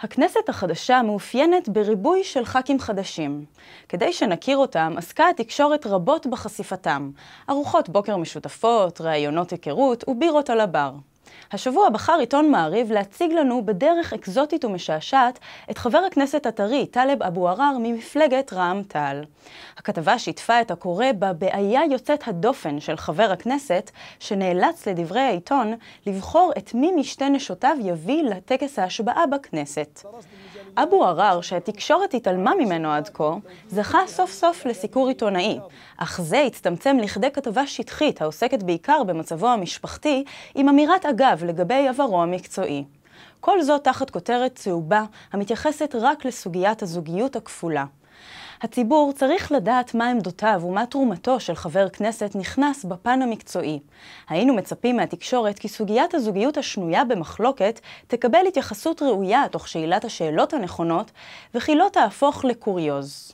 הכנסת החדשה מאופיינת בריבוי של ח"כים חדשים. כדי שנכיר אותם, עסקה התקשורת רבות בחשיפתם. ארוחות בוקר משותפות, ראיונות היכרות ובירות על הבר. השבוע בחר עיתון מעריב להציג לנו בדרך אקזוטית ומשעשעת את חבר הכנסת הטרי טלב אבו עראר ממפלגת רעם תעל הכתבה שיתפה את הקורא בבעיה יוצאת הדופן של חבר הכנסת, שנאלץ לדברי העיתון לבחור את מי משתי נשותיו יביא לטקס ההשבעה בכנסת. אבו עראר, שהתקשורת התעלמה ממנו עד כה, זכה סוף סוף לסיקור עיתונאי, אך זה הצטמצם לכדי כתבה שטחית העוסקת בעיקר במצבו המשפחתי, עם אמירת אגב לגבי עברו המקצועי. כל זאת תחת כותרת צהובה, המתייחסת רק לסוגיית הזוגיות הכפולה. הציבור צריך לדעת מה עמדותיו ומה תרומתו של חבר כנסת נכנס בפן המקצועי. היינו מצפים מהתקשורת כי סוגיית הזוגיות השנויה במחלוקת תקבל התייחסות ראויה תוך שאלת השאלות הנכונות, וכי לא תהפוך לקוריוז.